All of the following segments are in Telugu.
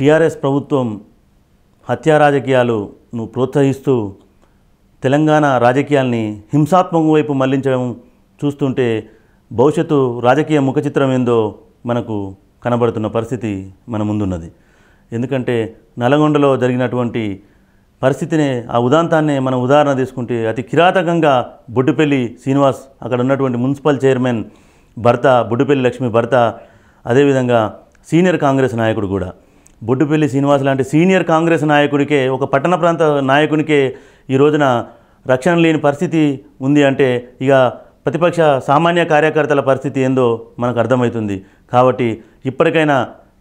టీఆర్ఎస్ ప్రభుత్వం హత్యా రాజకీయాలను ప్రోత్సహిస్తూ తెలంగాణ రాజకీయాల్ని హింసాత్మక వైపు మళ్లించడం చూస్తుంటే భవిష్యత్తు రాజకీయ ముఖచిత్రం ఏందో మనకు కనబడుతున్న పరిస్థితి మన ముందున్నది ఎందుకంటే నల్గొండలో జరిగినటువంటి పరిస్థితిని ఆ ఉదాంతాన్ని మనం ఉదాహరణ తీసుకుంటే అతి కిరాతకంగా బొడ్డుపల్లి శ్రీనివాస్ అక్కడ ఉన్నటువంటి మున్సిపల్ చైర్మన్ భర్త బొడ్డుపల్లి లక్ష్మి భర్త అదేవిధంగా సీనియర్ కాంగ్రెస్ నాయకుడు కూడా బొడ్డుపల్లి శ్రీనివాస్ లాంటి సీనియర్ కాంగ్రెస్ నాయకుడికే ఒక పట్టణ ప్రాంత నాయకునికే ఈ రోజున రక్షణ లేని పరిస్థితి ఉంది అంటే ఇక ప్రతిపక్ష సామాన్య కార్యకర్తల పరిస్థితి ఏందో మనకు అర్థమవుతుంది కాబట్టి ఇప్పటికైనా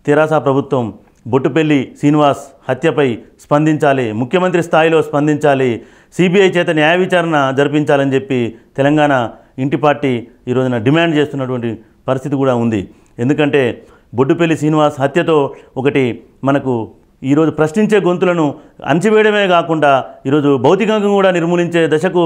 తెరాస ప్రభుత్వం బొట్టుపెల్లి శ్రీనివాస్ హత్యపై స్పందించాలి ముఖ్యమంత్రి స్థాయిలో స్పందించాలి సిబిఐ చేత న్యాయ విచారణ జరిపించాలని చెప్పి తెలంగాణ ఇంటి పార్టీ ఈరోజున డిమాండ్ చేస్తున్నటువంటి పరిస్థితి కూడా ఉంది ఎందుకంటే బొడ్డుపల్లి శ్రీనివాస్ హత్యతో ఒకటి మనకు ఈరోజు ప్రశ్నించే గొంతులను అంచివేయడమే కాకుండా ఈరోజు భౌతికంగా కూడా నిర్మూలించే దశకు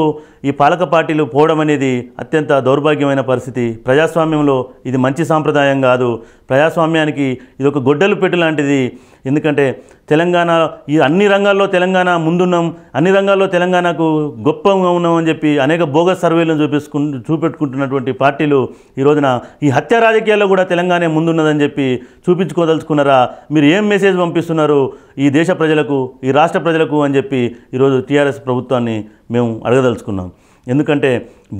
ఈ పాలక పార్టీలు పోవడం అనేది అత్యంత దౌర్భాగ్యమైన పరిస్థితి ప్రజాస్వామ్యంలో ఇది మంచి సాంప్రదాయం కాదు ప్రజాస్వామ్యానికి ఇది ఒక గొడ్డలు పెట్టు లాంటిది ఎందుకంటే తెలంగాణ ఈ అన్ని రంగాల్లో తెలంగాణ ముందున్నాం అన్ని రంగాల్లో తెలంగాణకు గొప్పగా ఉన్నామని చెప్పి అనేక బోగస్ సర్వేలను చూపించుకు చూపెట్టుకుంటున్నటువంటి పార్టీలు ఈ రోజున ఈ హత్య రాజకీయాల్లో కూడా తెలంగాణ ముందున్నదని చెప్పి చూపించుకోదలుచుకున్నారా మీరు ఏం మెసేజ్ పంపిస్తున్నారు ఈ దేశ ప్రజలకు ఈ రాష్ట్ర ప్రజలకు అని చెప్పి ఈరోజు ఈరోజు టీఆర్ఎస్ ప్రభుత్వాన్ని మేము అడగదలుచుకున్నాం ఎందుకంటే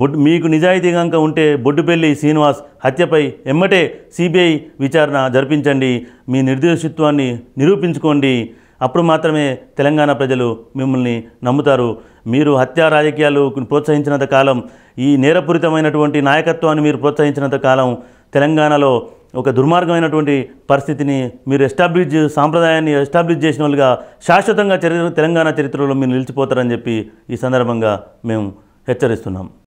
బొడ్డు మీకు నిజాయితీ కనుక ఉంటే బొడ్డుపెల్లి శ్రీనివాస్ హత్యపై ఎమ్మటే సిబిఐ విచారణ జరిపించండి మీ నిర్దోషిత్వాన్ని నిరూపించుకోండి అప్పుడు మాత్రమే తెలంగాణ ప్రజలు మిమ్మల్ని నమ్ముతారు మీరు హత్యా రాజకీయాలు ప్రోత్సహించినంత కాలం ఈ నేరపూరితమైనటువంటి నాయకత్వాన్ని మీరు ప్రోత్సహించినంత కాలం తెలంగాణలో ఒక దుర్మార్గమైనటువంటి పరిస్థితిని మీరు ఎస్టాబ్లిష్ సాంప్రదాయాన్ని ఎస్టాబ్లిష్ చేసిన వాళ్ళుగా శాశ్వతంగా చరిత్ర తెలంగాణ చరిత్రలో మీరు నిలిచిపోతారని చెప్పి ఈ సందర్భంగా మేము హెచ్చరిస్తున్నాం